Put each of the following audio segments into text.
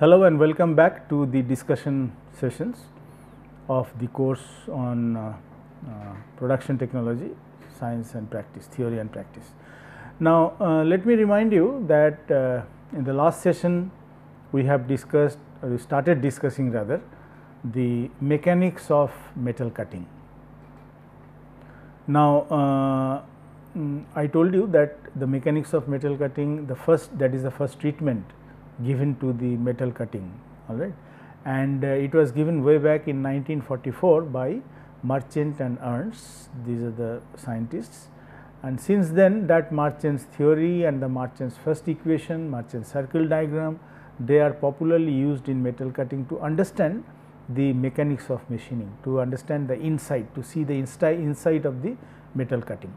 Hello and welcome back to the discussion sessions of the course on uh, uh, production technology, science and practice, theory and practice. Now, uh, let me remind you that uh, in the last session we have discussed we started discussing rather the mechanics of metal cutting. Now, uh, mm, I told you that the mechanics of metal cutting the first that is the first treatment given to the metal cutting all right and uh, it was given way back in 1944 by Merchant and Ernst these are the scientists and since then that Merchant's theory and the Merchant's first equation Merchant circle diagram they are popularly used in metal cutting to understand the mechanics of machining to understand the inside to see the inside of the metal cutting.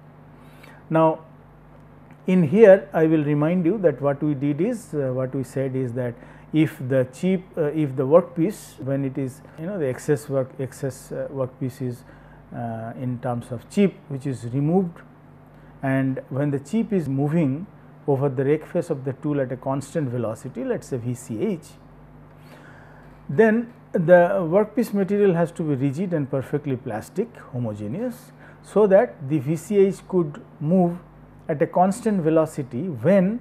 Now, in here I will remind you that what we did is uh, what we said is that if the cheap uh, if the workpiece when it is you know the excess work excess uh, workpiece is uh, in terms of chip which is removed and when the chip is moving over the rake face of the tool at a constant velocity let us say VCH then the workpiece material has to be rigid and perfectly plastic homogeneous so that the VCH could move at a constant velocity when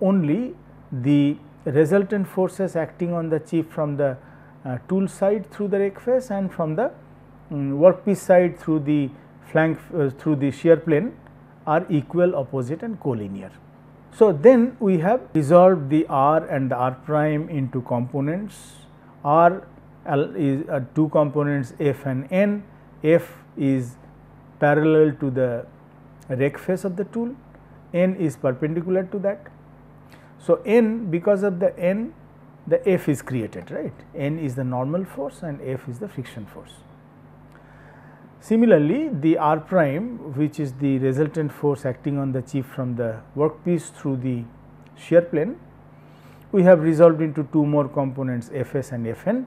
only the resultant forces acting on the chip from the uh, tool side through the rake face and from the um, workpiece side through the flank uh, through the shear plane are equal opposite and collinear. So, then we have resolved the r and the r prime into components r is uh, two components f and n f is parallel to the rake face of the tool n is perpendicular to that. So, n because of the n the F is created right, n is the normal force and F is the friction force. Similarly, the r prime which is the resultant force acting on the chip from the workpiece through the shear plane, we have resolved into two more components Fs and Fn.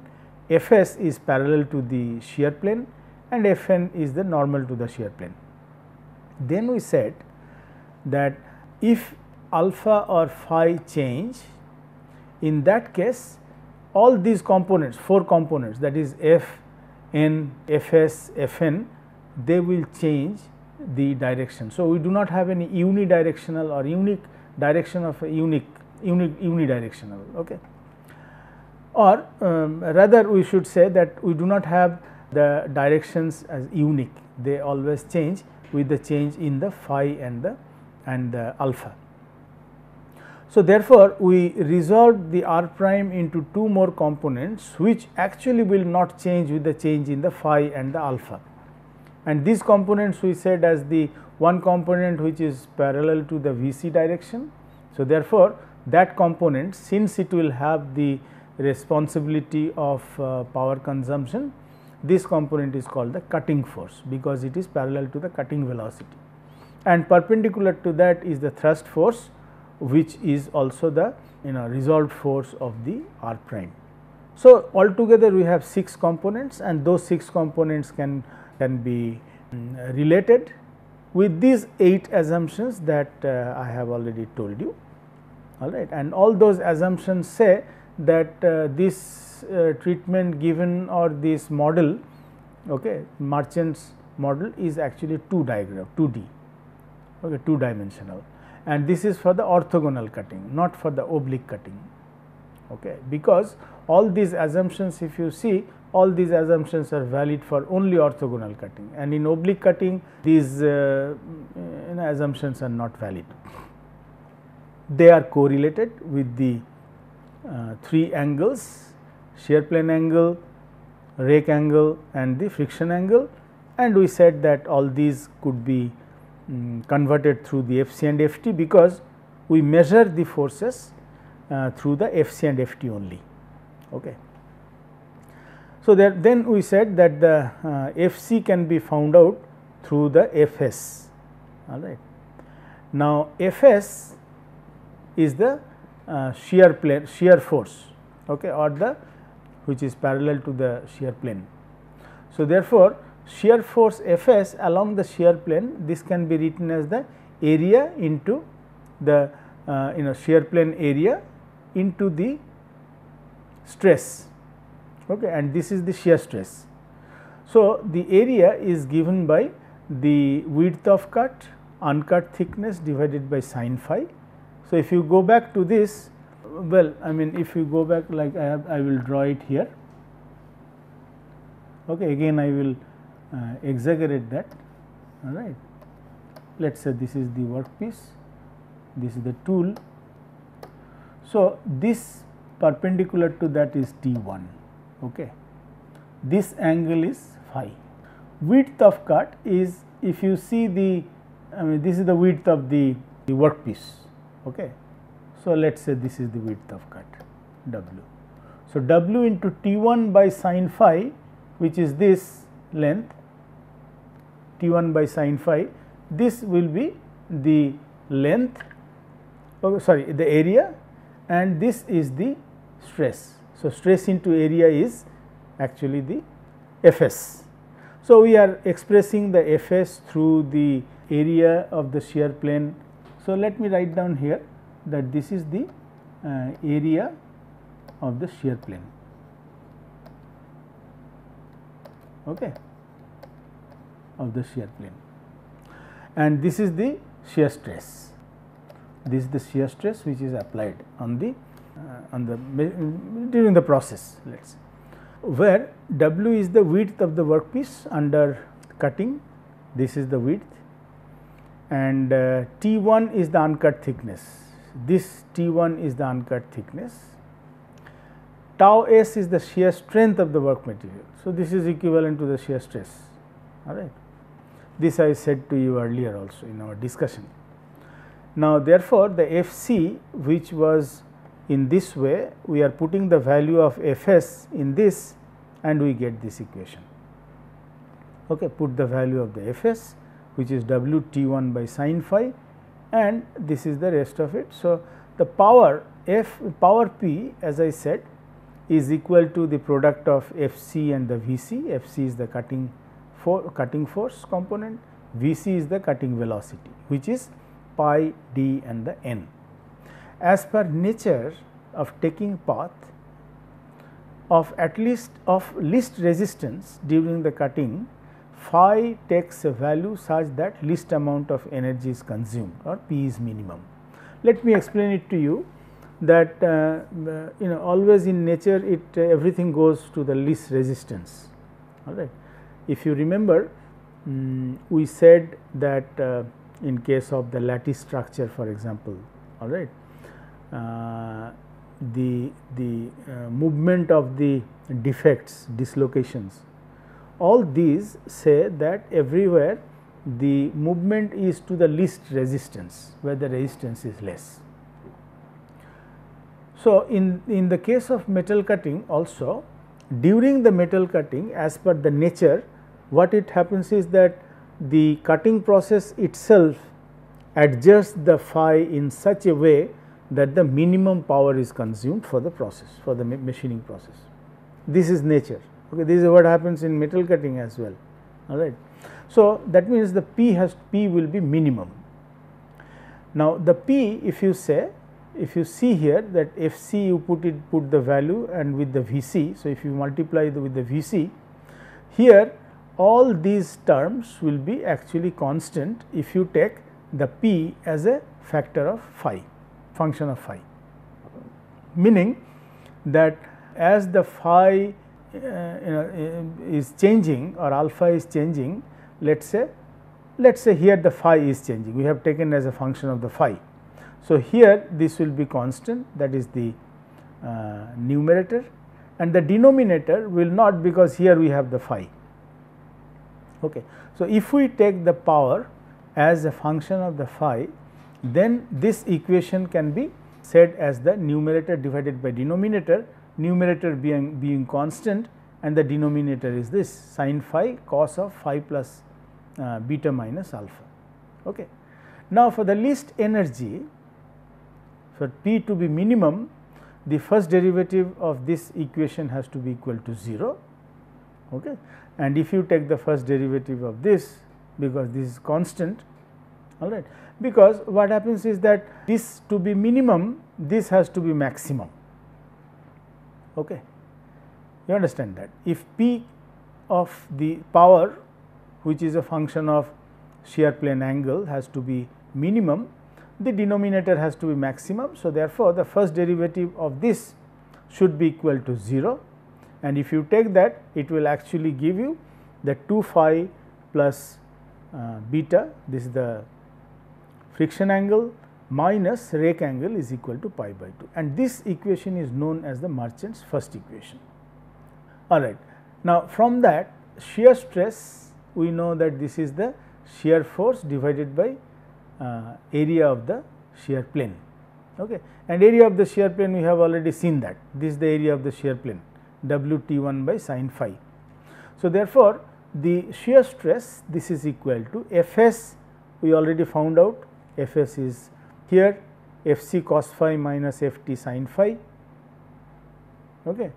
Fs is parallel to the shear plane and Fn is the normal to the shear plane. Then we said that if alpha or phi change in that case all these components four components that is f n fs fn they will change the direction. So, we do not have any unidirectional or unique direction of a unique unique unidirectional okay. or um, rather we should say that we do not have the directions as unique they always change with the change in the phi and the and uh, alpha. So, therefore, we resolved the r prime into two more components which actually will not change with the change in the phi and the alpha. And these components we said as the one component which is parallel to the Vc direction. So, therefore, that component since it will have the responsibility of uh, power consumption, this component is called the cutting force because it is parallel to the cutting velocity and perpendicular to that is the thrust force which is also the you know resolved force of the r prime. So, altogether we have 6 components and those 6 components can, can be um, related with these 8 assumptions that uh, I have already told you all right and all those assumptions say that uh, this uh, treatment given or this model okay merchants model is actually 2 diagram 2D okay, two dimensional and this is for the orthogonal cutting not for the oblique cutting okay, because all these assumptions if you see all these assumptions are valid for only orthogonal cutting and in oblique cutting these uh, you mm, uh, know, assumptions are not valid. They are correlated with the uh, three angles shear plane angle, rake angle and the friction angle and we said that all these could be um, converted through the Fc and Ft because we measure the forces uh, through the Fc and Ft only. Okay. So, then we said that the uh, Fc can be found out through the Fs all right. Now, Fs is the uh, shear plane shear force okay, or the which is parallel to the shear plane. So, therefore, shear force F s along the shear plane this can be written as the area into the uh, you know shear plane area into the stress okay, and this is the shear stress. So, the area is given by the width of cut uncut thickness divided by sine phi. So, if you go back to this well I mean if you go back like I have I will draw it here okay again I will uh, exaggerate that all right. Let us say this is the workpiece, this is the tool. So, this perpendicular to that is T 1, okay. this angle is phi. Width of cut is if you see the I mean this is the width of the, the workpiece. Okay. So, let us say this is the width of cut W. So, W into T 1 by sine phi which is this length t 1 by sin phi this will be the length oh sorry the area and this is the stress. So, stress into area is actually the F s. So, we are expressing the F s through the area of the shear plane. So, let me write down here that this is the uh, area of the shear plane. Okay of the shear plane and this is the shear stress. This is the shear stress which is applied on the uh, on the during the process let us say where W is the width of the workpiece under cutting this is the width and uh, T 1 is the uncut thickness this T 1 is the uncut thickness tau s is the shear strength of the work material. So, this is equivalent to the shear stress all right. This I said to you earlier also in our discussion. Now, therefore, the f c which was in this way we are putting the value of f s in this and we get this equation. Okay, put the value of the f s which is w t 1 by sin phi and this is the rest of it. So, the power f power p as I said is equal to the product of f c and the v c, f c is the cutting for cutting force component, Vc is the cutting velocity which is pi d and the n. As per nature of taking path of at least of least resistance during the cutting, phi takes a value such that least amount of energy is consumed or P is minimum. Let me explain it to you that uh, you know always in nature it uh, everything goes to the least resistance all right if you remember um, we said that uh, in case of the lattice structure for example all right uh, the the uh, movement of the defects dislocations all these say that everywhere the movement is to the least resistance where the resistance is less. So, in, in the case of metal cutting also during the metal cutting as per the nature what it happens is that the cutting process itself adjusts the phi in such a way that the minimum power is consumed for the process for the machining process. This is nature okay this is what happens in metal cutting as well all right. So, that means the P has P will be minimum. Now, the P if you say if you see here that F c you put it put the value and with the V c. So, if you multiply the, with the V c here all these terms will be actually constant if you take the p as a factor of phi function of phi. Meaning that as the phi uh, you know, uh, is changing or alpha is changing let us say let us say here the phi is changing we have taken as a function of the phi. So, here this will be constant that is the uh, numerator and the denominator will not because here we have the phi Okay. So, if we take the power as a function of the phi, then this equation can be said as the numerator divided by denominator, numerator being, being constant and the denominator is this sine phi cos of phi plus uh, beta minus alpha. Okay. Now, for the least energy, for P to be minimum, the first derivative of this equation has to be equal to 0 Okay. And if you take the first derivative of this because this is constant all right because what happens is that this to be minimum this has to be maximum. Okay. You understand that if p of the power which is a function of shear plane angle has to be minimum the denominator has to be maximum. So, therefore, the first derivative of this should be equal to 0 and if you take that it will actually give you the 2 phi plus uh, beta this is the friction angle minus rake angle is equal to pi by 2 and this equation is known as the merchant's first equation. All right. Now, from that shear stress we know that this is the shear force divided by uh, area of the shear plane okay. and area of the shear plane we have already seen that this is the area of the shear plane. W T 1 by sin phi. So, therefore, the shear stress this is equal to F s we already found out F s is here F c cos phi minus F t sin phi okay,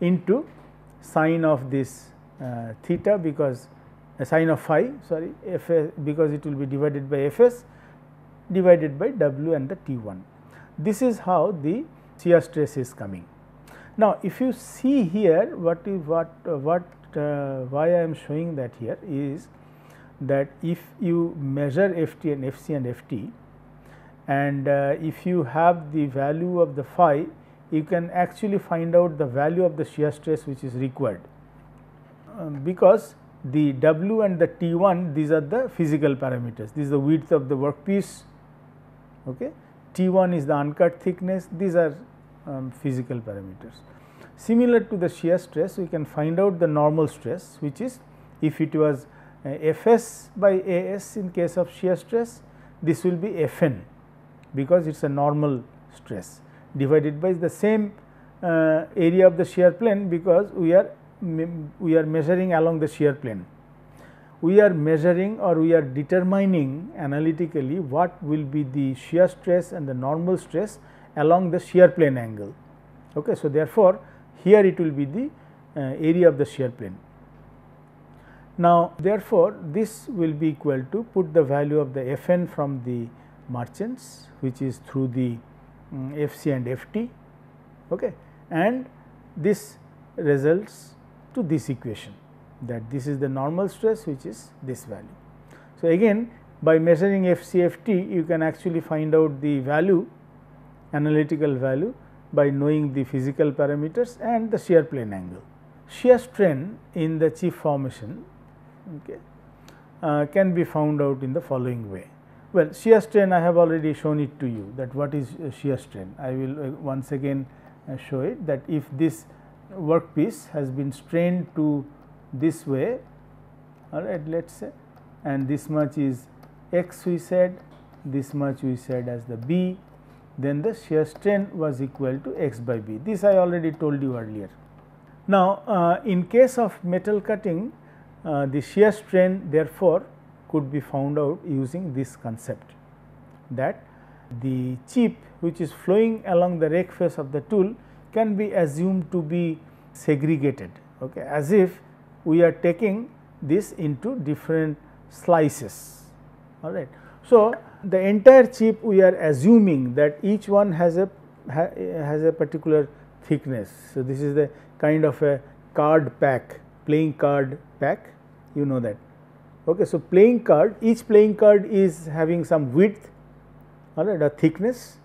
into sine of this uh, theta because uh, sine of phi sorry F s because it will be divided by F s divided by W and the T 1. This is how the shear stress is coming. Now, if you see here what is what uh, what uh, why I am showing that here is that if you measure Ft and Fc and Ft and uh, if you have the value of the phi you can actually find out the value of the shear stress which is required um, because the W and the T1 these are the physical parameters this is the width of the workpiece okay T1 is the uncut thickness these are um, physical parameters. Similar to the shear stress, we can find out the normal stress which is if it was uh, Fs by As in case of shear stress, this will be Fn because it is a normal stress divided by the same uh, area of the shear plane because we are we are measuring along the shear plane. We are measuring or we are determining analytically what will be the shear stress and the normal stress along the shear plane angle. Okay. So, therefore, here it will be the uh, area of the shear plane. Now, therefore, this will be equal to put the value of the Fn from the merchants which is through the um, Fc and Ft okay. and this results to this equation that this is the normal stress which is this value. So, again by measuring F C F T, you can actually find out the value analytical value by knowing the physical parameters and the shear plane angle. Shear strain in the chief formation okay, uh, can be found out in the following way. Well, shear strain I have already shown it to you that what is uh, shear strain. I will uh, once again uh, show it that if this workpiece has been strained to this way all right let us say and this much is x we said this much we said as the b then the shear strain was equal to x by b. This I already told you earlier. Now, uh, in case of metal cutting, uh, the shear strain therefore could be found out using this concept that the chip which is flowing along the rake face of the tool can be assumed to be segregated okay, as if we are taking this into different slices all right. So, the entire chip we are assuming that each one has a has a particular thickness. So, this is the kind of a card pack playing card pack you know that. Okay. So, playing card each playing card is having some width all right a thickness.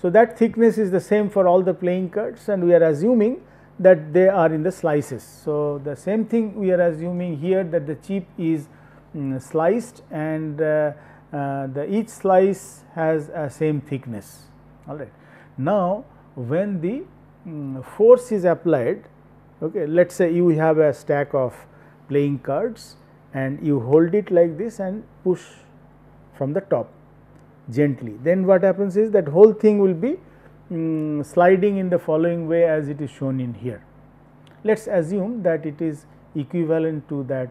So, that thickness is the same for all the playing cards and we are assuming that they are in the slices. So, the same thing we are assuming here that the chip is um, sliced and uh, uh, the each slice has a same thickness all right. Now, when the um, force is applied okay, let us say you have a stack of playing cards and you hold it like this and push from the top gently. Then what happens is that whole thing will be um, sliding in the following way as it is shown in here. Let us assume that it is equivalent to that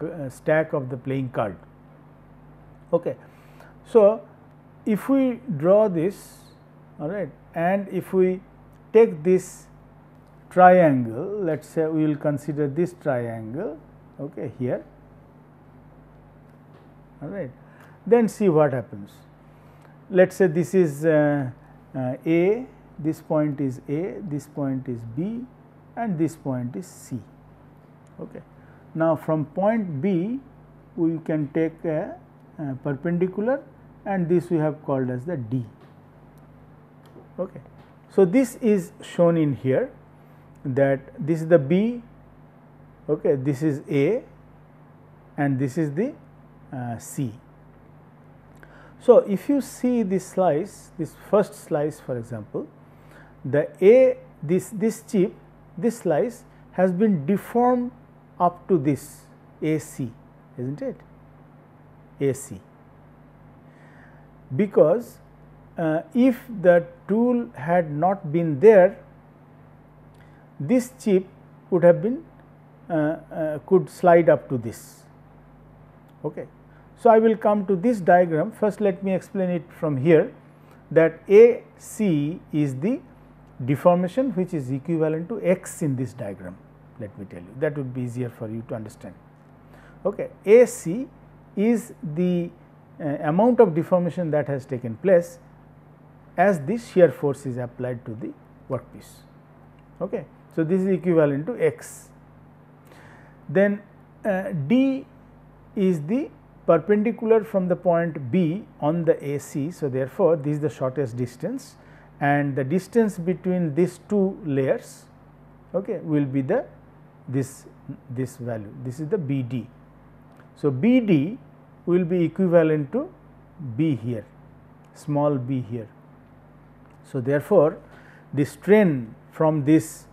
uh, stack of the playing card. Okay. So, if we draw this all right and if we take this triangle let us say we will consider this triangle okay, here all right then see what happens. Let us say this is uh, uh, A, this point is A, this point is B and this point is C. Okay. Now, from point B we can take a uh, perpendicular and this we have called as the D. Okay. So, this is shown in here that this is the B, okay, this is A and this is the uh, C. So, if you see this slice, this first slice for example, the A this this chip this slice has been deformed up to this AC is not it AC. Because uh, if the tool had not been there, this chip would have been uh, uh, could slide up to this. Okay. So, I will come to this diagram first let me explain it from here that A C is the deformation which is equivalent to x in this diagram let me tell you that would be easier for you to understand. Okay. A C is the uh, amount of deformation that has taken place as this shear force is applied to the workpiece. Okay. So, this is equivalent to x. Then uh, D is the perpendicular from the point B on the AC. So, therefore, this is the shortest distance and the distance between these two layers okay, will be the this this value this is the BD. So, BD will be equivalent to b here small b here. So, therefore, the strain from this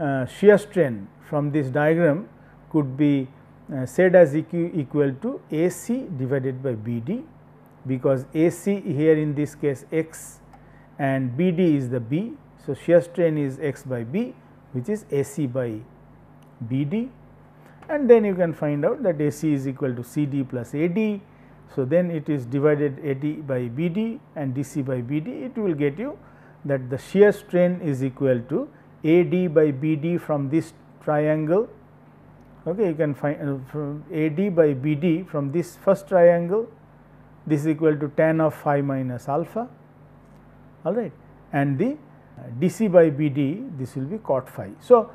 uh, shear strain from this diagram could be uh, said as equ equal to A c divided by B d because A c here in this case x and B d is the b. So, shear strain is x by b which is A c by B d and then you can find out that AC is equal to CD plus AD. So, then it is divided AD by BD and DC by BD it will get you that the shear strain is equal to AD by BD from this triangle. Okay, you can find uh, AD by BD from this first triangle this is equal to tan of phi minus alpha all right and the uh, DC by BD this will be cot phi. So,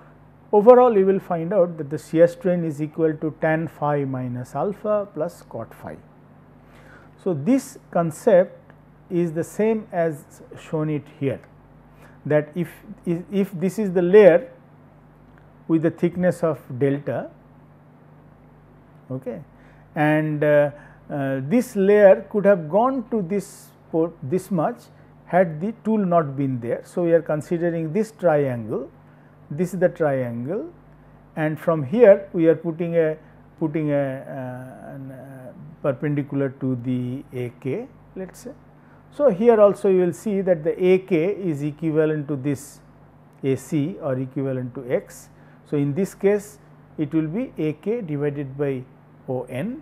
Overall, you will find out that the shear strain is equal to tan phi minus alpha plus cot phi. So, this concept is the same as shown it here that if, if, this is the layer with the thickness of delta okay, and uh, uh, this layer could have gone to this port this much had the tool not been there. So, we are considering this triangle this is the triangle and from here we are putting a putting a, uh, uh, perpendicular to the AK let us say. So, here also you will see that the AK is equivalent to this AC or equivalent to X. So, in this case it will be AK divided by ON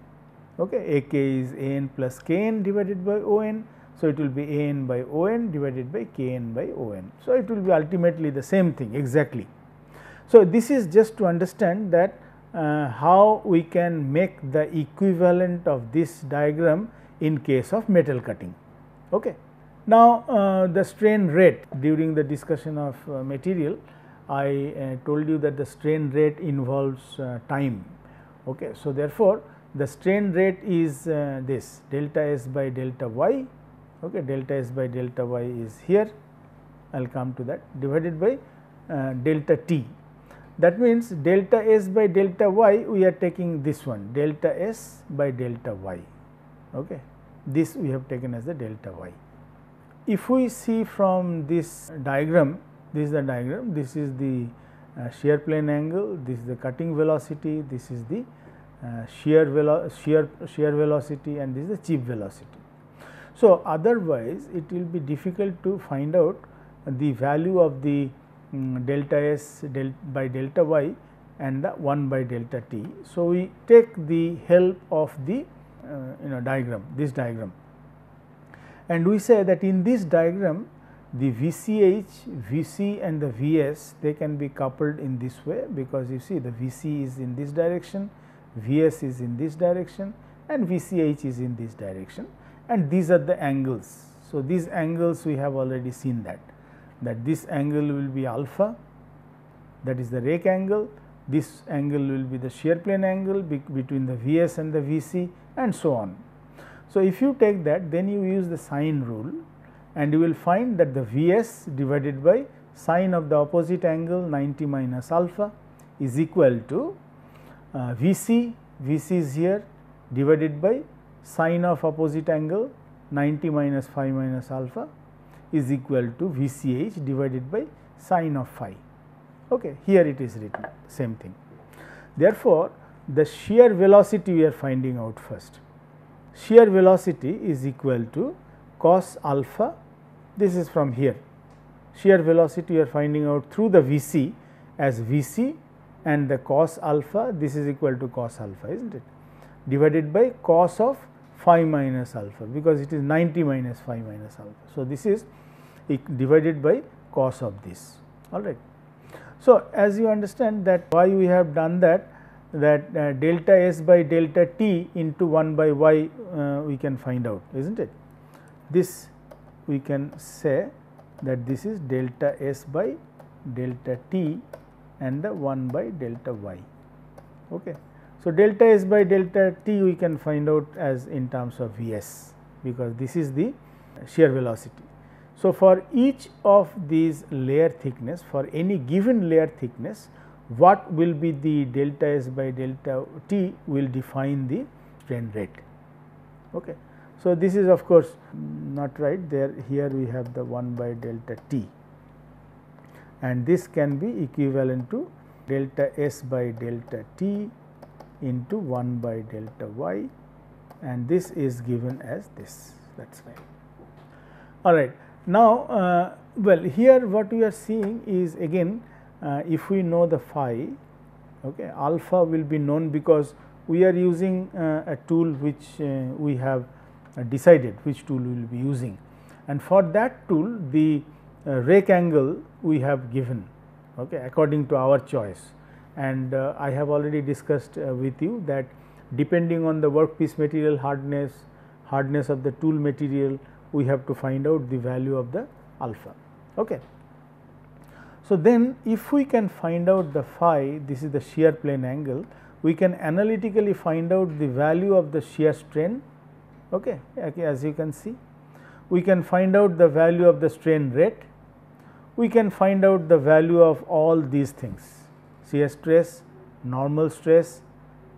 okay AK is AN plus KN divided by ON. So, it will be AN by ON divided by KN by ON. So, it will be ultimately the same thing exactly. So, this is just to understand that uh, how we can make the equivalent of this diagram in case of metal cutting. Okay. Now, uh, the strain rate during the discussion of uh, material, I uh, told you that the strain rate involves uh, time. Okay. So, therefore, the strain rate is uh, this delta S by delta Y, okay. delta S by delta Y is here, I will come to that divided by delta T that means, delta S by delta y we are taking this one delta S by delta y. Okay. This we have taken as the delta y. If we see from this diagram, this is the diagram, this is the uh, shear plane angle, this is the cutting velocity, this is the uh, shear, velo shear, shear velocity and this is the chip velocity. So, otherwise it will be difficult to find out the value of the Mm, delta s del by delta y and the 1 by delta t. So, we take the help of the uh, you know diagram this diagram and we say that in this diagram the VCH, VC and the VS they can be coupled in this way because you see the VC is in this direction, VS is in this direction and VCH is in this direction and these are the angles. So, these angles we have already seen that that this angle will be alpha that is the rake angle, this angle will be the shear plane angle be between the Vs and the Vc and so on. So, if you take that then you use the sine rule and you will find that the Vs divided by sine of the opposite angle 90 minus alpha is equal to uh, Vc, Vc is here divided by sine of opposite angle 90 minus minus phi minus alpha is equal to VCH divided by sine of phi. Okay. Here it is written same thing. Therefore, the shear velocity we are finding out first. Shear velocity is equal to cos alpha this is from here. Shear velocity we are finding out through the Vc as Vc and the cos alpha this is equal to cos alpha is not it divided by cos of phi minus alpha because it is 90 minus phi minus alpha. So, this is divided by cos of this all right. So, as you understand that why we have done that that uh, delta s by delta t into 1 by y uh, we can find out is not it. This we can say that this is delta s by delta t and the 1 by delta y. Okay. So, delta S by delta t we can find out as in terms of V s because this is the shear velocity. So, for each of these layer thickness for any given layer thickness what will be the delta S by delta t will define the strain rate. Okay. So, this is of course not right there here we have the 1 by delta t and this can be equivalent to delta S by delta t into 1 by delta y and this is given as this that is right. All right. Now, uh, well here what we are seeing is again uh, if we know the phi okay, alpha will be known because we are using uh, a tool which uh, we have uh, decided which tool we will be using and for that tool the uh, rake angle we have given okay, according to our choice and uh, I have already discussed uh, with you that depending on the workpiece material hardness, hardness of the tool material, we have to find out the value of the alpha. Okay. So, then if we can find out the phi, this is the shear plane angle, we can analytically find out the value of the shear strain okay, as you can see. We can find out the value of the strain rate, we can find out the value of all these things shear stress, normal stress,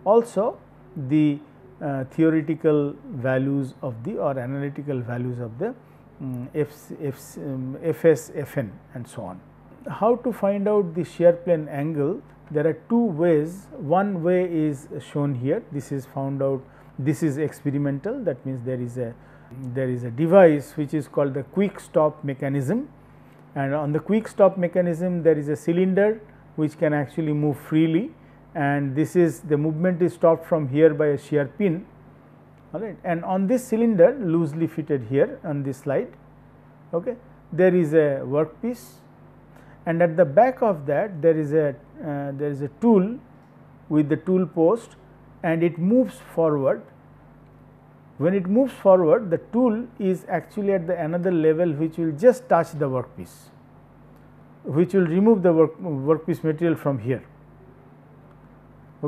also the uh, theoretical values of the or analytical values of the mm, um, F, F, um, Fs, Fn and so on. How to find out the shear plane angle? There are two ways. One way is shown here. This is found out. This is experimental. That means there is a there is a device which is called the quick stop mechanism and on the quick stop mechanism there is a cylinder which can actually move freely and this is the movement is stopped from here by a shear pin all right and on this cylinder loosely fitted here on this slide okay there is a workpiece and at the back of that there is a uh, there is a tool with the tool post and it moves forward when it moves forward the tool is actually at the another level which will just touch the workpiece which will remove the work workpiece material from here.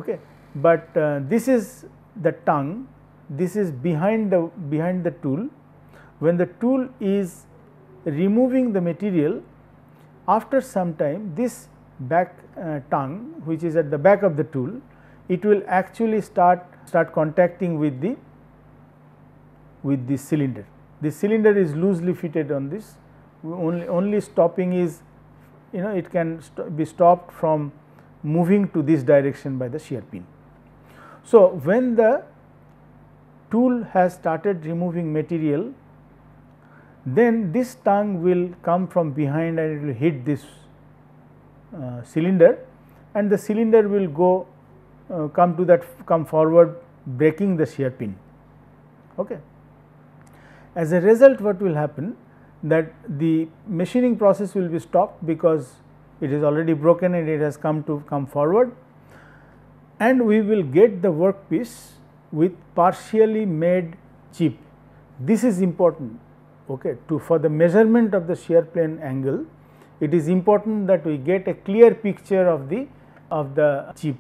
Okay. But uh, this is the tongue, this is behind the behind the tool. When the tool is removing the material, after some time this back uh, tongue which is at the back of the tool, it will actually start start contacting with the with this cylinder. The cylinder is loosely fitted on this only, only stopping is you know it can st be stopped from moving to this direction by the shear pin. So, when the tool has started removing material then this tongue will come from behind and it will hit this uh, cylinder and the cylinder will go uh, come to that come forward breaking the shear pin. Okay. As a result what will happen that the machining process will be stopped because it is already broken and it has come to come forward and we will get the workpiece with partially made chip. This is important okay, to for the measurement of the shear plane angle it is important that we get a clear picture of the of the chip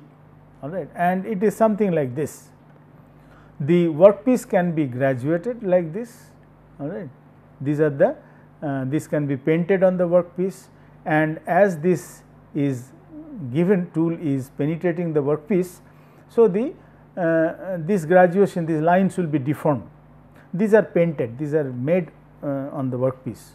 all right and it is something like this. The workpiece can be graduated like this all right these are the uh, this can be painted on the workpiece and as this is given tool is penetrating the workpiece. So, the uh, this graduation these lines will be deformed these are painted these are made uh, on the workpiece.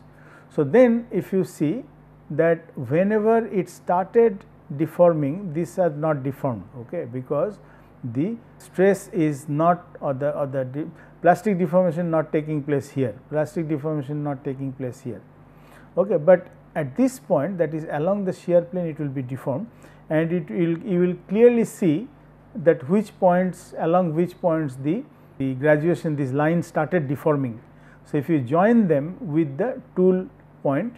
So, then if you see that whenever it started deforming these are not deformed okay, because the stress is not or the or the plastic deformation not taking place here, plastic deformation not taking place here. Okay, but at this point that is along the shear plane it will be deformed and it will you will clearly see that which points along which points the, the graduation this line started deforming. So, if you join them with the tool point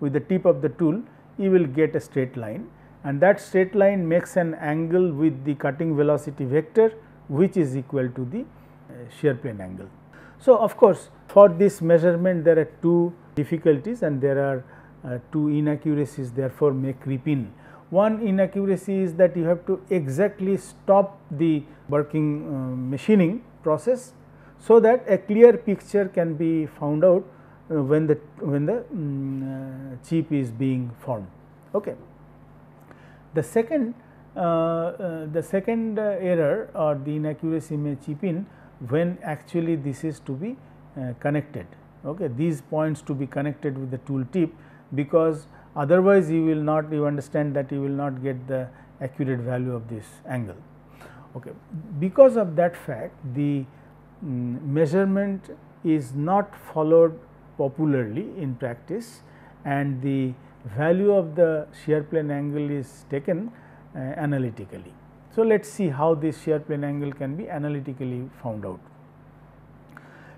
with the tip of the tool you will get a straight line and that straight line makes an angle with the cutting velocity vector which is equal to the shear plane angle. So, of course, for this measurement there are two difficulties and there are uh, two inaccuracies therefore, may creep in. One inaccuracy is that you have to exactly stop the working uh, machining process, so that a clear picture can be found out uh, when the when the um, chip is being formed. Okay. The second uh, uh, the second error or the inaccuracy may chip in when actually this is to be uh, connected okay these points to be connected with the tool tip because otherwise you will not you understand that you will not get the accurate value of this angle okay because of that fact the um, measurement is not followed popularly in practice and the value of the shear plane angle is taken uh, analytically so, let us see how this shear plane angle can be analytically found out.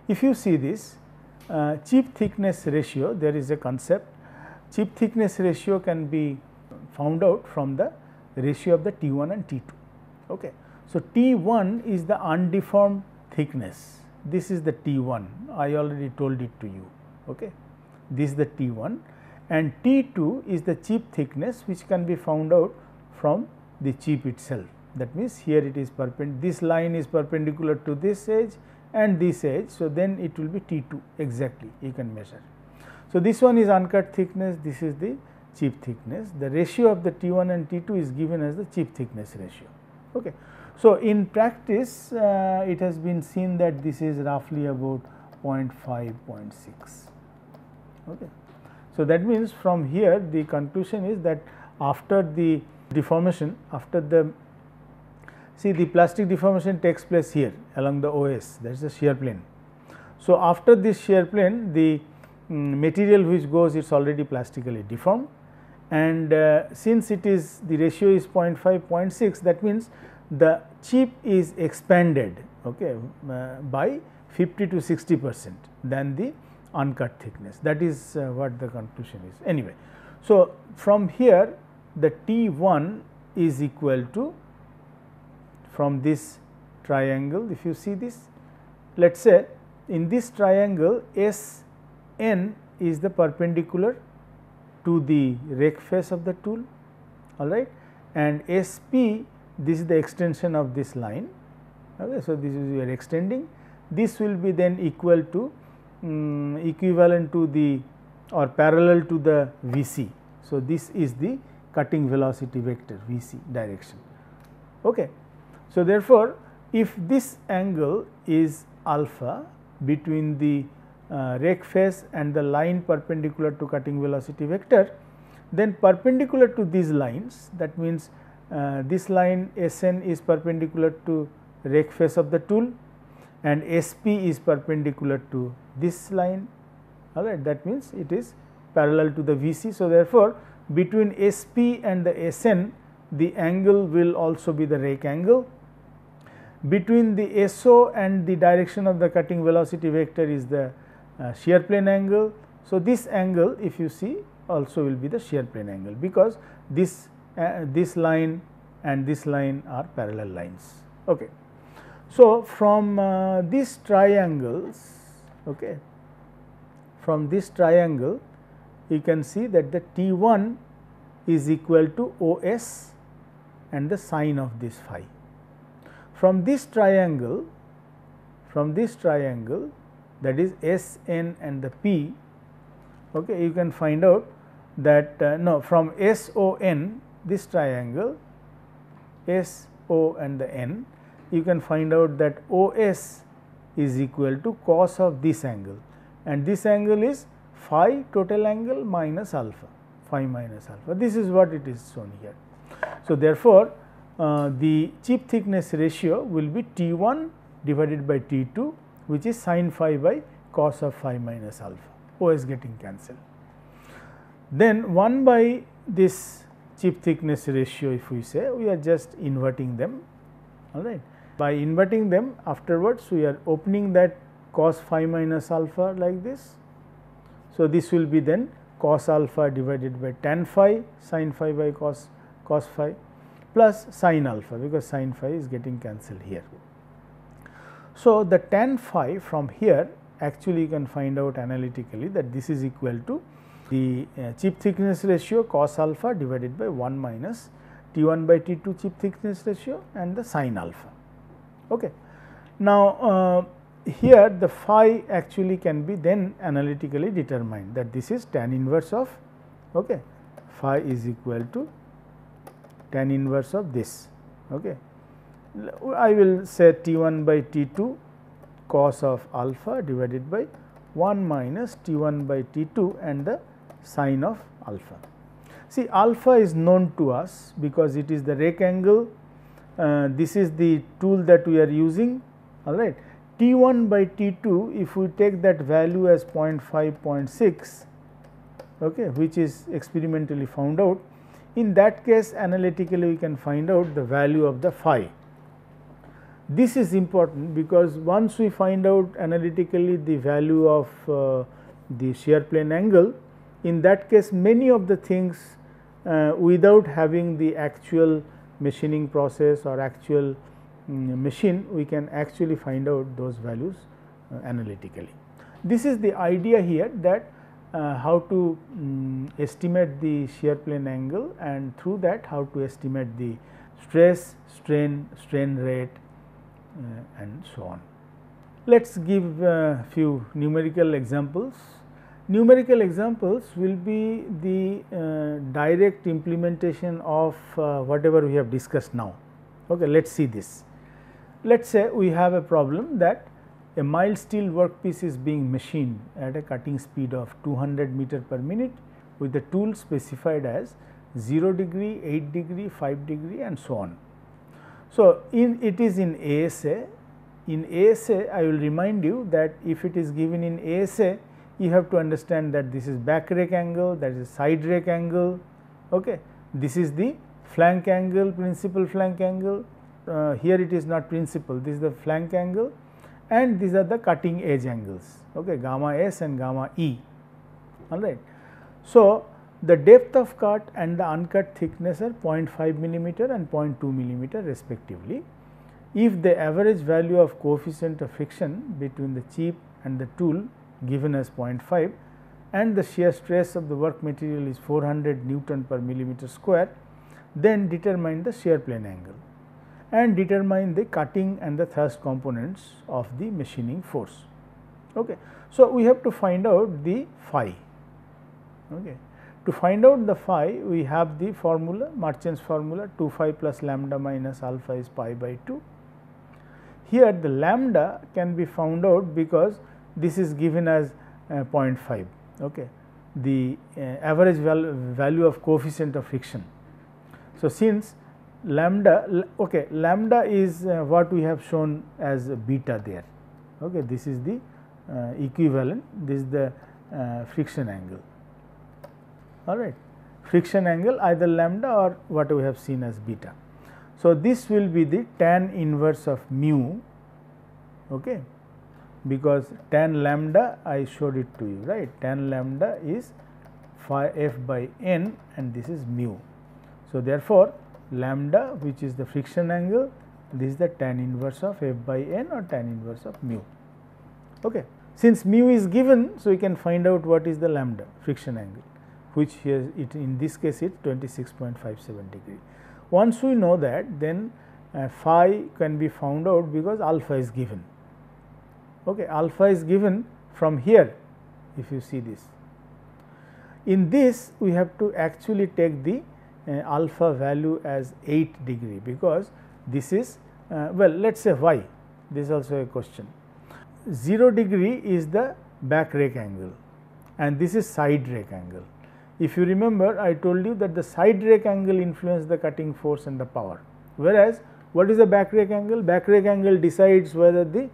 If you see this uh, chip thickness ratio there is a concept chip thickness ratio can be found out from the ratio of the T1 and T2. Okay. So, T1 is the undeformed thickness this is the T1 I already told it to you okay. this is the T1 and T2 is the chip thickness which can be found out from the chip itself that means here it is perpendicular this line is perpendicular to this edge and this edge. So, then it will be T 2 exactly you can measure. So, this one is uncut thickness this is the chip thickness the ratio of the T 1 and T 2 is given as the chip thickness ratio. Okay. So, in practice uh, it has been seen that this is roughly about 0.5 0.6. Okay. So, that means from here the conclusion is that after the deformation after the see the plastic deformation takes place here along the OS that is the shear plane. So, after this shear plane the um, material which goes it's already plastically deformed and uh, since it is the ratio is 0 0.5 0 0.6 that means the chip is expanded okay, uh, by 50 to 60 percent than the uncut thickness that is uh, what the conclusion is anyway. So, from here the T 1 is equal to from this triangle. If you see this, let us say in this triangle S n is the perpendicular to the rake face of the tool all right and S p this is the extension of this line. Okay. So, this is you are extending this will be then equal to um, equivalent to the or parallel to the V c. So, this is the cutting velocity vector V c direction. Okay. So, therefore, if this angle is alpha between the uh, rake face and the line perpendicular to cutting velocity vector, then perpendicular to these lines that means uh, this line S n is perpendicular to rake face of the tool and S p is perpendicular to this line all right that means it is parallel to the V c. So, therefore, between S p and the S n the angle will also be the rake angle between the SO and the direction of the cutting velocity vector is the uh, shear plane angle. So, this angle if you see also will be the shear plane angle because this uh, this line and this line are parallel lines. Okay. So, from uh, these triangles okay, from this triangle you can see that the T 1 is equal to O s and the sine of this phi. From this triangle, from this triangle that is S, N and the P, okay, you can find out that uh, no from S, O, N this triangle S, O and the N, you can find out that O S is equal to cos of this angle and this angle is phi total angle minus alpha phi minus alpha this is what it is shown here. So, therefore, uh, the chip thickness ratio will be T 1 divided by T 2 which is sin phi by cos of phi minus alpha O is getting cancelled. Then 1 by this chip thickness ratio if we say we are just inverting them all right. By inverting them afterwards we are opening that cos phi minus alpha like this. So, this will be then cos alpha divided by tan phi sin phi by cos cos phi plus sine alpha because sine phi is getting cancelled here. So, the tan phi from here actually you can find out analytically that this is equal to the uh, chip thickness ratio cos alpha divided by 1 minus T 1 by T 2 chip thickness ratio and the sine alpha. Okay. Now, uh, here the phi actually can be then analytically determined that this is tan inverse of okay, phi is equal to tan inverse of this. Okay. I will say T 1 by T 2 cos of alpha divided by 1 minus T 1 by T 2 and the sine of alpha. See alpha is known to us because it is the rake Uh, this is the tool that we are using all right. T 1 by T 2 if we take that value as 0 0.5 0 0.6 okay, which is experimentally found out in that case analytically we can find out the value of the phi. This is important because once we find out analytically the value of uh, the shear plane angle, in that case many of the things uh, without having the actual machining process or actual um, machine we can actually find out those values uh, analytically. This is the idea here that uh, how to um, estimate the shear plane angle and through that how to estimate the stress, strain, strain rate uh, and so on. Let us give uh, few numerical examples. Numerical examples will be the uh, direct implementation of uh, whatever we have discussed now. Okay, let us see this. Let us say we have a problem that a mild steel workpiece is being machined at a cutting speed of 200 meter per minute with the tool specified as 0 degree, 8 degree, 5 degree and so on. So, in it is in ASA. In ASA, I will remind you that if it is given in ASA, you have to understand that this is back rake angle, that is side rake angle, okay. this is the flank angle, principal flank angle, uh, here it is not principal, this is the flank angle and these are the cutting edge angles okay, gamma s and gamma e alright. So, the depth of cut and the uncut thickness are 0.5 millimeter and 0.2 millimeter respectively. If the average value of coefficient of friction between the chip and the tool given as 0.5 and the shear stress of the work material is 400 Newton per millimeter square, then determine the shear plane angle and determine the cutting and the thrust components of the machining force. Okay. So, we have to find out the phi. Okay. To find out the phi, we have the formula Marchand's formula 2 phi plus lambda minus alpha is pi by 2. Here the lambda can be found out because this is given as uh, 0.5. Okay. The uh, average val value of coefficient of friction. So, since lambda okay lambda is uh, what we have shown as beta there okay this is the uh, equivalent this is the uh, friction angle all right friction angle either lambda or what we have seen as beta so this will be the tan inverse of mu okay because tan lambda i showed it to you right tan lambda is phi f by n and this is mu so therefore lambda which is the friction angle this is the tan inverse of f by n or tan inverse of mu. Okay. Since mu is given so we can find out what is the lambda friction angle which here it in this case it 26.57 degree. Once we know that then uh, phi can be found out because alpha is given. Okay, alpha is given from here if you see this. In this we have to actually take the uh, alpha value as 8 degree because this is uh, well let us say why this is also a question. 0 degree is the back rake angle and this is side rake angle. If you remember I told you that the side rake angle influences the cutting force and the power whereas what is the back rake angle? Back rake angle decides whether the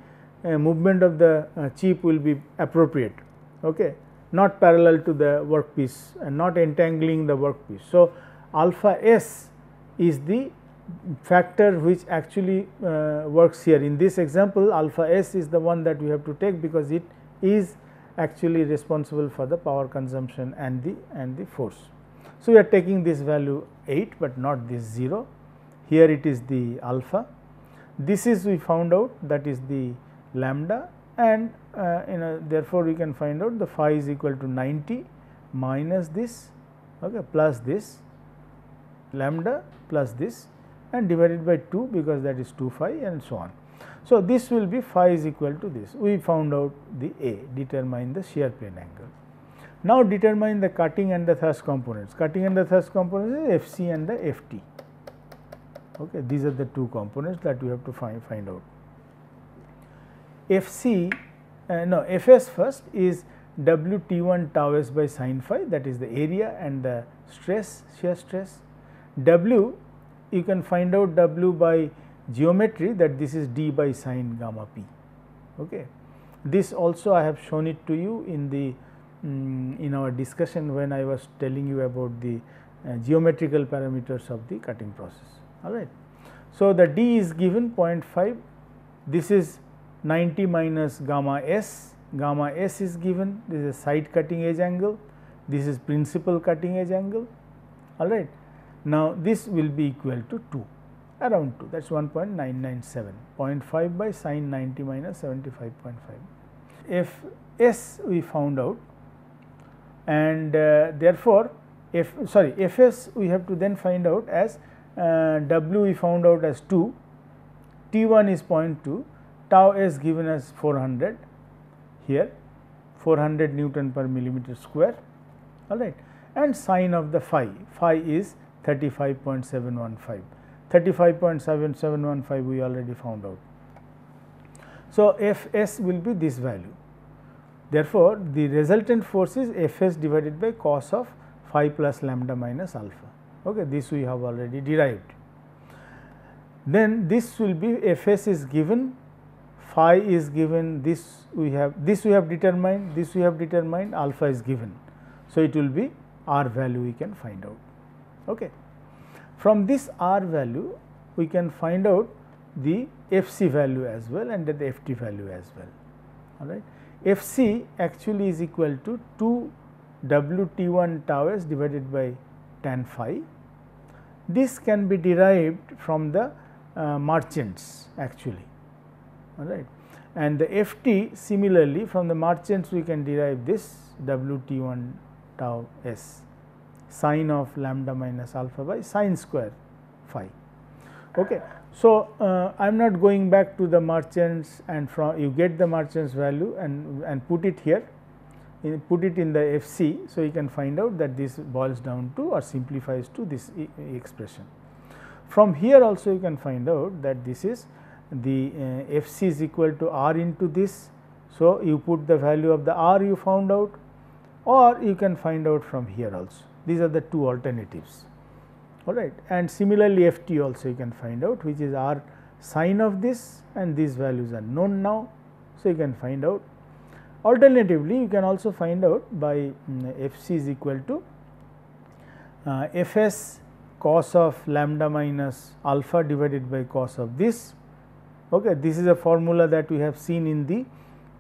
uh, movement of the uh, chip will be appropriate, okay, not parallel to the workpiece and not entangling the workpiece. So, alpha s is the factor which actually uh, works here. In this example alpha s is the one that we have to take because it is actually responsible for the power consumption and the and the force. So, we are taking this value 8, but not this 0 here it is the alpha. This is we found out that is the lambda and uh, you know therefore, we can find out the phi is equal to 90 minus this okay, plus this lambda plus this and divided by 2 because that is 2 phi and so on. So, this will be phi is equal to this we found out the A determine the shear plane angle. Now, determine the cutting and the thrust components cutting and the thrust components is F c and the F t okay. these are the two components that we have to find, find out. F c uh, no F s first is W T 1 tau s by sine phi that is the area and the stress shear stress W you can find out W by geometry that this is d by sine gamma p. Okay. This also I have shown it to you in the um, in our discussion when I was telling you about the uh, geometrical parameters of the cutting process. All right. So, the d is given 0.5 this is 90 minus gamma s gamma s is given this is side cutting edge angle this is principal cutting edge angle all right now, this will be equal to 2 around 2 that is 1.997 0.5 by sine 90 minus 75.5. If S we found out and uh, therefore, if sorry F S we have to then find out as uh, W we found out as 2 T 1 is 0.2 tau S given as 400 here 400 Newton per millimeter square all right and sine of the phi phi is 35.715. 35.7715 we already found out. So, F s will be this value. Therefore, the resultant force is F s divided by cos of phi plus lambda minus alpha. Okay, this we have already derived. Then this will be F s is given, phi is given, this we have this we have determined, this we have determined, alpha is given. So, it will be R value we can find out. Okay. From this R value we can find out the FC value as well and the FT value as well. All right. FC actually is equal to 2 WT1 tau s divided by tan phi. This can be derived from the uh, merchants actually. All right. And the FT similarly from the merchants we can derive this WT1 tau s sine of lambda minus alpha by sine square phi. Okay. So, uh, I am not going back to the merchants and from you get the merchants value and, and put it here in, put it in the FC. So, you can find out that this boils down to or simplifies to this e expression. From here also you can find out that this is the uh, FC is equal to R into this. So, you put the value of the R you found out or you can find out from here also. These are the two alternatives all right and similarly f t also you can find out which is r sine of this and these values are known now. So, you can find out alternatively you can also find out by mm, f c is equal to uh, f s cos of lambda minus alpha divided by cos of this. Okay, this is a formula that we have seen in the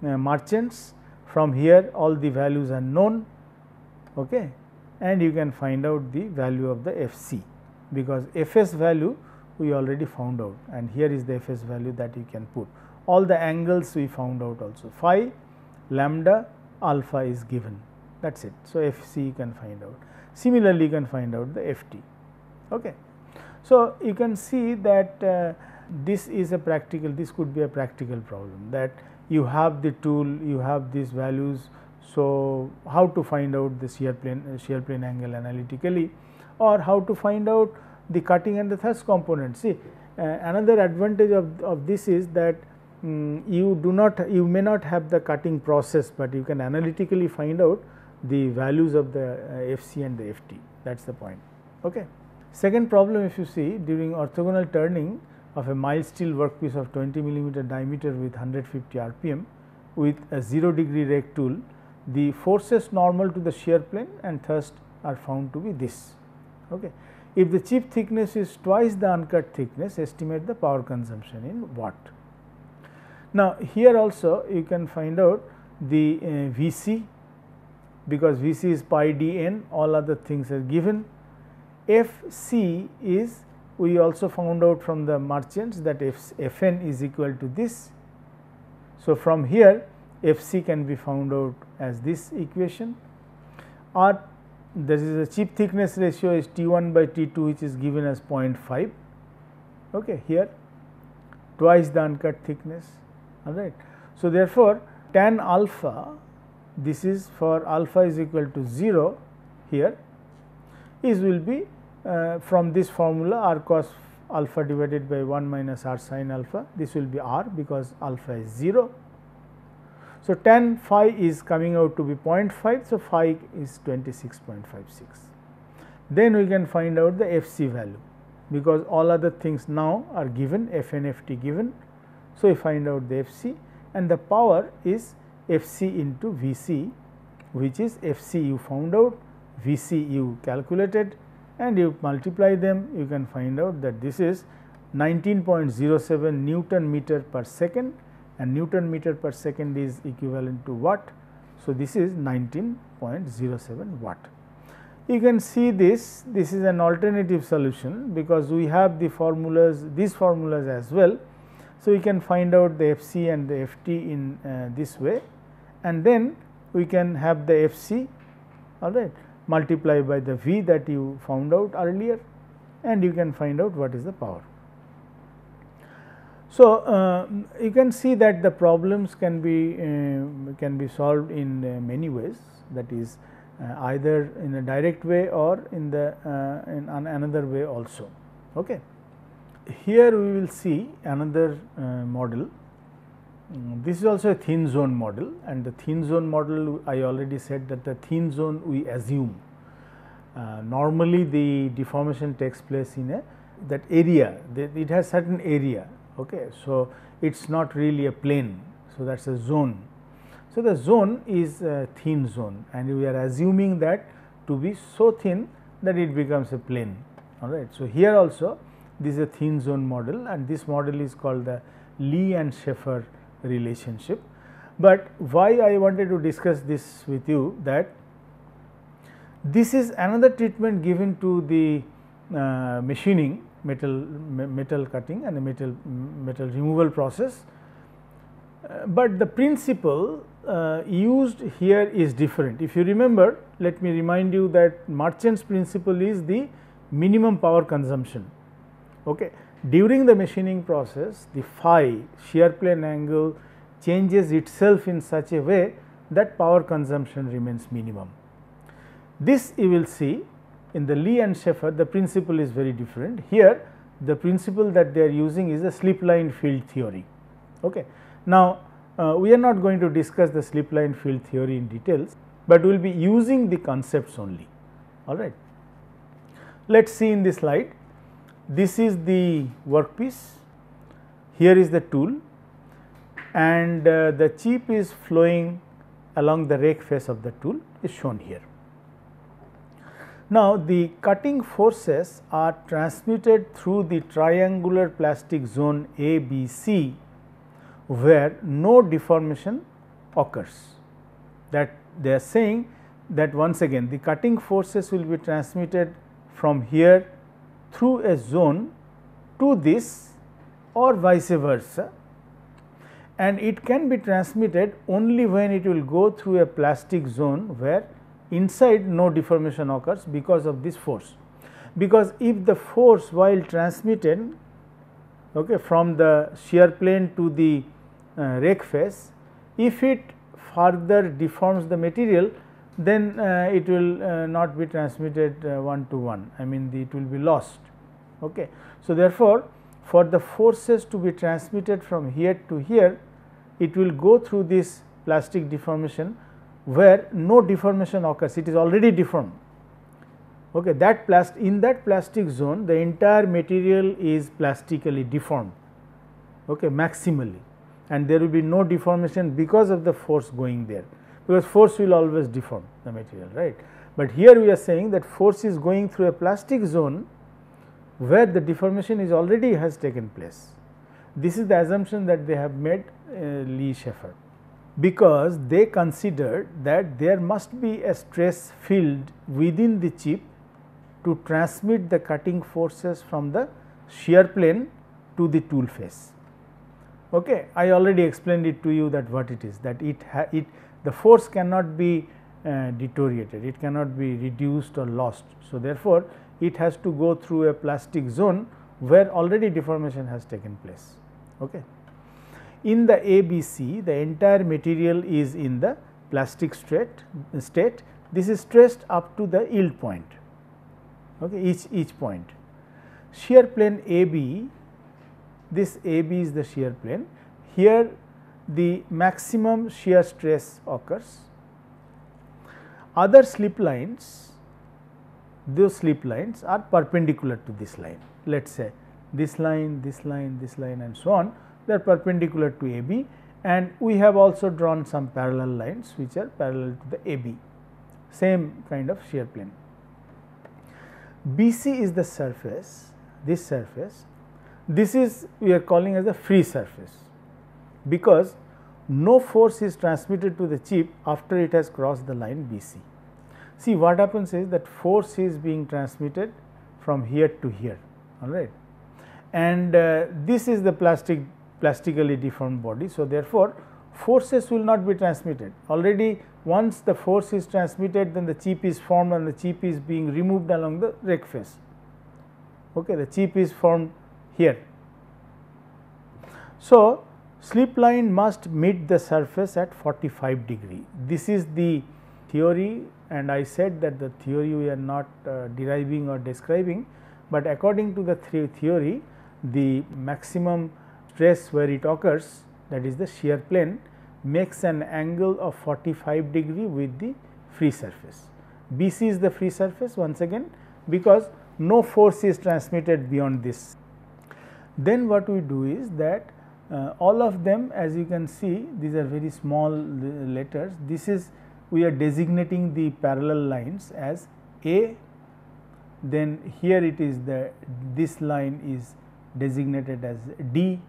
uh, merchants from here all the values are known. Okay and you can find out the value of the Fc because Fs value we already found out and here is the Fs value that you can put. All the angles we found out also phi, lambda, alpha is given that is it. So, Fc you can find out. Similarly, you can find out the Ft. Okay. So, you can see that uh, this is a practical this could be a practical problem that you have the tool you have these values so, how to find out the shear plane shear plane angle analytically or how to find out the cutting and the thrust component. See uh, another advantage of, of this is that um, you do not you may not have the cutting process, but you can analytically find out the values of the uh, FC and the FT that is the point. Okay. Second problem if you see during orthogonal turning of a mild steel workpiece of 20 millimeter diameter with 150 rpm with a 0 degree rake tool the forces normal to the shear plane and thrust are found to be this. Okay. If the chip thickness is twice the uncut thickness, estimate the power consumption in watt. Now, here also you can find out the uh, Vc because Vc is pi dn all other things are given. Fc is we also found out from the merchants that Fn is equal to this. So, from here f c can be found out as this equation or there is a chip thickness ratio is T 1 by T 2 which is given as 0.5 okay, here twice the uncut thickness all right. So, therefore, tan alpha this is for alpha is equal to 0 here is will be uh, from this formula r cos alpha divided by 1 minus r sin alpha this will be r because alpha is 0 so, ten phi is coming out to be 0.5. So, phi is 26.56. Then we can find out the FC value because all other things now are given F n F t FT given. So, we find out the FC and the power is FC into VC which is FC you found out, VC you calculated and you multiply them you can find out that this is 19.07 Newton meter per second and Newton meter per second is equivalent to watt. So, this is 19.07 watt. You can see this, this is an alternative solution because we have the formulas, these formulas as well. So, we can find out the Fc and the Ft in uh, this way and then we can have the Fc all right multiply by the V that you found out earlier and you can find out what is the power. So, uh, you can see that the problems can be uh, can be solved in uh, many ways that is uh, either in a direct way or in the uh, in an another way also. Okay. Here we will see another uh, model. Um, this is also a thin zone model and the thin zone model I already said that the thin zone we assume. normally the deformation takes place in a that area that it has certain area Okay. So, it is not really a plane. So, that is a zone. So, the zone is a thin zone and we are assuming that to be so thin that it becomes a plane. Alright. So, here also this is a thin zone model and this model is called the Lee and Sheffer relationship. But why I wanted to discuss this with you that this is another treatment given to the uh, machining metal metal cutting and metal metal removal process. Uh, but the principle uh, used here is different. If you remember, let me remind you that merchant's principle is the minimum power consumption. Okay. During the machining process, the phi shear plane angle changes itself in such a way that power consumption remains minimum. This you will see in the Lee and Schaefer the principle is very different. Here the principle that they are using is a slip line field theory. Okay. Now, uh, we are not going to discuss the slip line field theory in details, but we will be using the concepts only. All right. Let us see in this slide. This is the workpiece, here is the tool and uh, the chip is flowing along the rake face of the tool is shown here. Now, the cutting forces are transmitted through the triangular plastic zone ABC where no deformation occurs. That they are saying that once again the cutting forces will be transmitted from here through a zone to this or vice versa and it can be transmitted only when it will go through a plastic zone where inside no deformation occurs because of this force. Because if the force while transmitted okay, from the shear plane to the uh, rake face, if it further deforms the material then uh, it will uh, not be transmitted uh, one to one I mean the, it will be lost. Okay. So, therefore, for the forces to be transmitted from here to here it will go through this plastic deformation where no deformation occurs it is already deformed okay that plastic in that plastic zone the entire material is plastically deformed okay maximally and there will be no deformation because of the force going there because force will always deform the material right but here we are saying that force is going through a plastic zone where the deformation is already has taken place this is the assumption that they have made uh, lee Schaeffer because they considered that there must be a stress field within the chip to transmit the cutting forces from the shear plane to the tool face. Okay. I already explained it to you that what it is that it, it the force cannot be uh, deteriorated, it cannot be reduced or lost. So, therefore, it has to go through a plastic zone where already deformation has taken place. Okay in the ABC the entire material is in the plastic state, state. this is stressed up to the yield point okay, each, each point. Shear plane AB, this AB is the shear plane, here the maximum shear stress occurs. Other slip lines, those slip lines are perpendicular to this line, let us say this line, this line, this line and so on they are perpendicular to AB and we have also drawn some parallel lines which are parallel to the AB, same kind of shear plane. BC is the surface, this surface, this is we are calling as a free surface because no force is transmitted to the chip after it has crossed the line BC. See what happens is that force is being transmitted from here to here, alright. And uh, this is the plastic plastically deformed body. So, therefore, forces will not be transmitted. Already once the force is transmitted then the chip is formed and the chip is being removed along the rake face. Okay, the chip is formed here. So, slip line must meet the surface at 45 degree. This is the theory and I said that the theory we are not uh, deriving or describing, but according to the theory the maximum stress where it occurs that is the shear plane makes an angle of 45 degree with the free surface. BC is the free surface once again because no force is transmitted beyond this. Then what we do is that uh, all of them as you can see these are very small uh, letters this is we are designating the parallel lines as A then here it is the this line is designated as D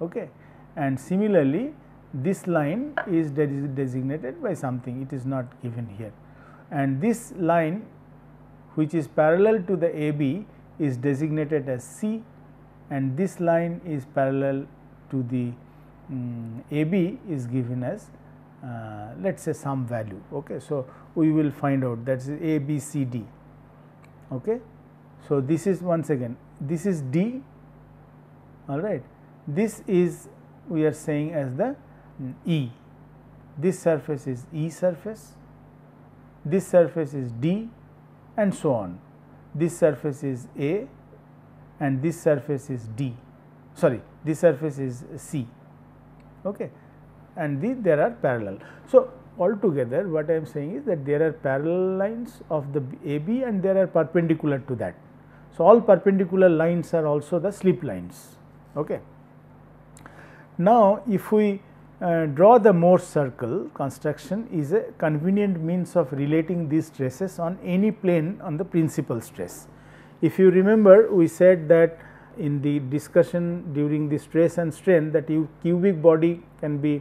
okay. And similarly, this line is de designated by something, it is not given here. And this line which is parallel to the AB is designated as C and this line is parallel to the um, mm, AB is given as uh, let us say some value. Okay. So, we will find out that is A, B, C, D. Okay. So, this is once again this is D all right this is we are saying as the E. This surface is E surface, this surface is D and so on. This surface is A and this surface is D, sorry this surface is C okay. and these there are parallel. So, altogether what I am saying is that there are parallel lines of the AB and there are perpendicular to that. So, all perpendicular lines are also the slip lines. Okay. Now, if we uh, draw the Mohr circle construction is a convenient means of relating these stresses on any plane on the principal stress. If you remember we said that in the discussion during the stress and strain that you cubic body can be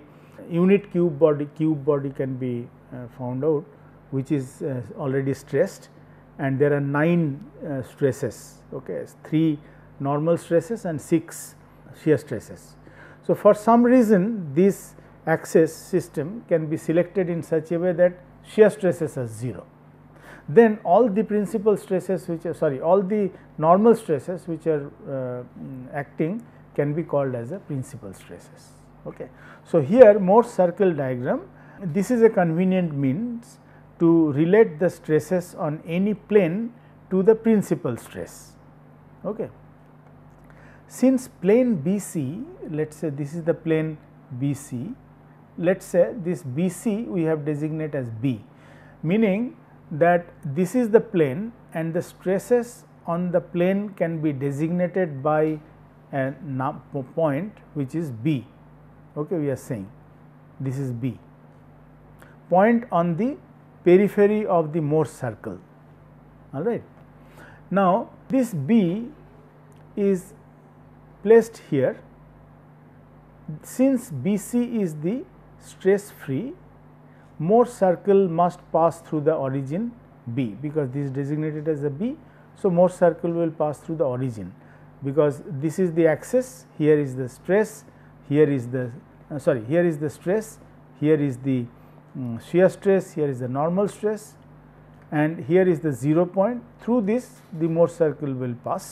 unit cube body cube body can be uh, found out which is uh, already stressed and there are 9 uh, stresses okay 3 normal stresses and 6 shear stresses. So, for some reason this access system can be selected in such a way that shear stresses are 0. Then all the principal stresses which are sorry all the normal stresses which are uh, acting can be called as a principal stresses. Okay. So, here more circle diagram this is a convenient means to relate the stresses on any plane to the principal stress. Okay. Since plane BC, let us say this is the plane BC, let us say this BC we have designated as B, meaning that this is the plane and the stresses on the plane can be designated by a point which is B. Okay, we are saying this is B point on the periphery of the Mohr circle. All right. Now, this B is placed here since BC is the stress free more circle must pass through the origin B because this is designated as a B. So, more circle will pass through the origin because this is the axis here is the stress here is the uh, sorry here is the stress here is the um, shear stress here is the normal stress and here is the zero point through this the more circle will pass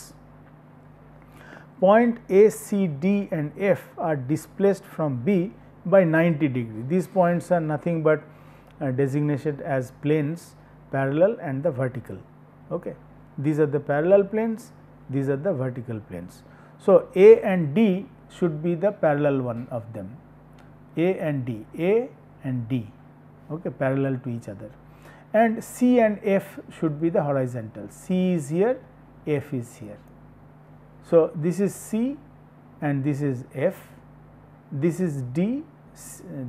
point A, C, D and F are displaced from B by 90 degree. These points are nothing but uh, designated as planes parallel and the vertical. Okay. These are the parallel planes, these are the vertical planes. So, A and D should be the parallel one of them A and D, A and D okay, parallel to each other and C and F should be the horizontal C is here, F is here. So, this is C and this is F, this is D,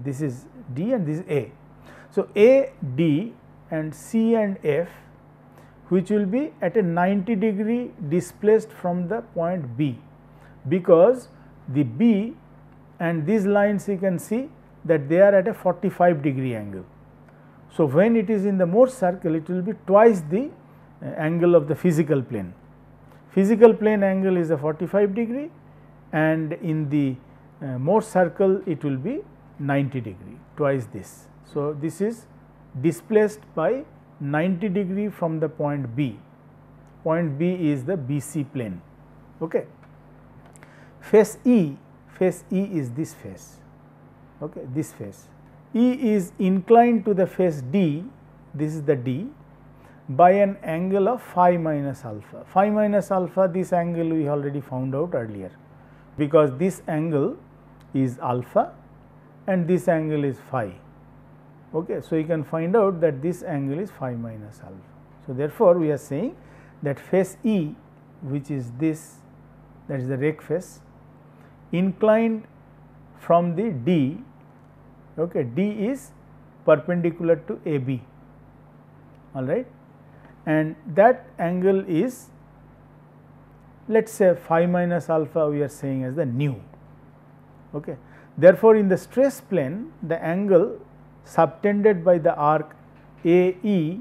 this is D and this is A. So, A, D and C and F which will be at a 90 degree displaced from the point B because the B and these lines you can see that they are at a 45 degree angle. So, when it is in the Mohr circle it will be twice the uh, angle of the physical plane physical plane angle is a 45 degree and in the uh, circle it will be 90 degree twice this. So, this is displaced by 90 degree from the point B, point B is the BC plane. Okay. Face E, face E is this face, okay, this face. E is inclined to the face D, this is the D by an angle of phi minus alpha. Phi minus alpha this angle we already found out earlier because this angle is alpha and this angle is phi. Okay. So, you can find out that this angle is phi minus alpha. So, therefore, we are saying that face E which is this that is the rake face inclined from the D, okay, D is perpendicular to AB, all right and that angle is let us say phi minus alpha we are saying as the nu. Okay. Therefore, in the stress plane the angle subtended by the arc AE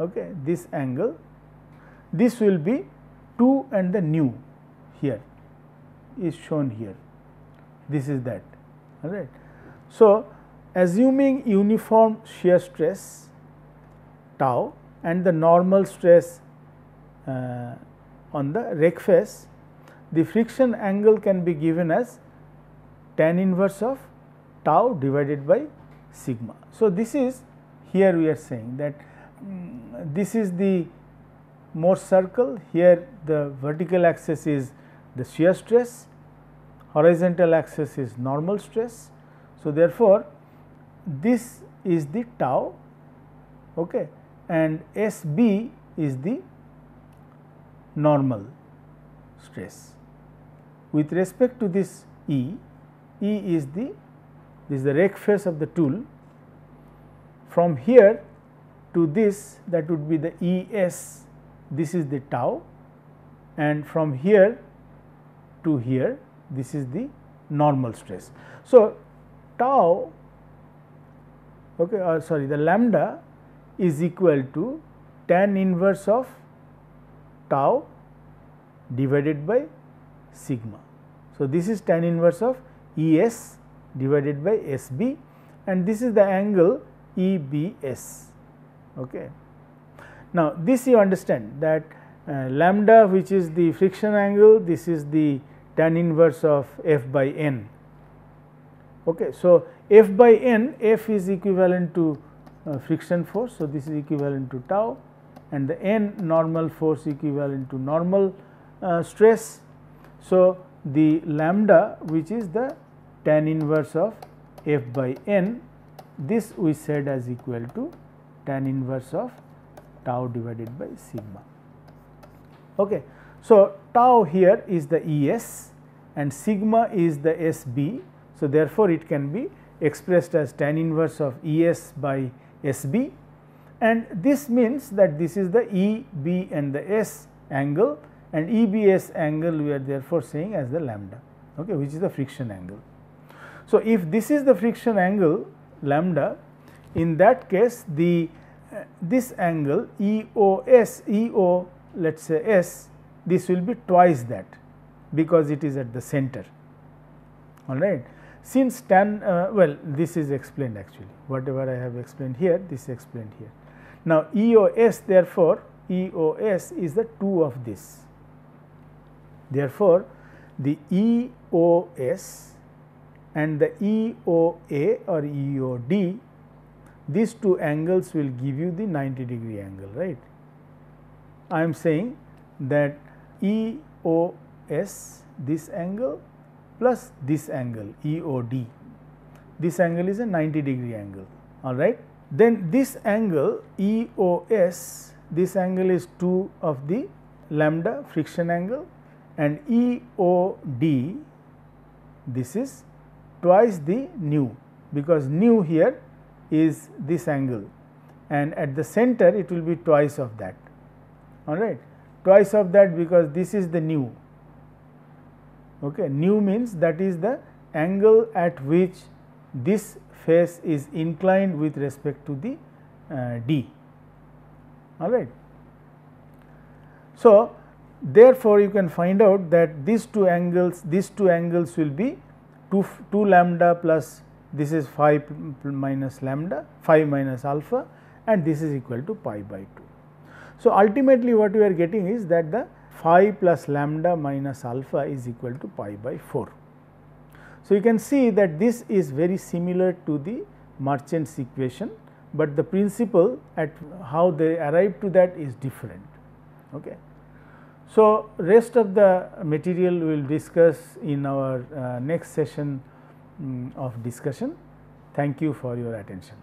okay, this angle this will be 2 and the nu here is shown here this is that all right. So, assuming uniform shear stress tau and the normal stress uh, on the rake face, the friction angle can be given as tan inverse of tau divided by sigma. So, this is here we are saying that um, this is the Mohr circle, here the vertical axis is the shear stress, horizontal axis is normal stress. So, therefore, this is the tau. Okay and S b is the normal stress. With respect to this E, E is the this is the rake face of the tool. From here to this that would be the E s this is the tau and from here to here this is the normal stress. So, tau okay, uh, sorry the lambda is equal to tan inverse of tau divided by sigma. So, this is tan inverse of E s divided by S b and this is the angle E b s. Okay. Now, this you understand that uh, lambda which is the friction angle this is the tan inverse of f by n. Okay. So, f by n f is equivalent to uh, friction force. So, this is equivalent to tau and the n normal force equivalent to normal uh, stress. So, the lambda which is the tan inverse of f by n this we said as equal to tan inverse of tau divided by sigma. Okay. So, tau here is the ES and sigma is the SB. So, therefore, it can be expressed as tan inverse of ES by SB and this means that this is the E, B and the S angle and EBS angle we are therefore saying as the lambda okay, which is the friction angle. So, if this is the friction angle lambda in that case the uh, this angle EOS EO let us say S this will be twice that because it is at the center all right since tan uh, well this is explained actually whatever I have explained here this is explained here. Now, EOS therefore, EOS is the 2 of this therefore, the EOS and the EOA or EOD these two angles will give you the 90 degree angle right. I am saying that EOS this angle plus this angle EOD. This angle is a 90 degree angle alright. Then this angle EOS, this angle is 2 of the lambda friction angle and EOD this is twice the nu because nu here is this angle and at the center it will be twice of that all right twice of that because this is the nu okay nu means that is the angle at which this face is inclined with respect to the uh, d all right so therefore you can find out that these two angles these two angles will be 2 2 lambda plus this is 5 minus lambda 5 minus alpha and this is equal to pi by 2 so ultimately what we are getting is that the phi plus lambda minus alpha is equal to pi by 4. So, you can see that this is very similar to the merchant's equation, but the principle at how they arrive to that is different. Okay. So, rest of the material we will discuss in our uh, next session um, of discussion. Thank you for your attention.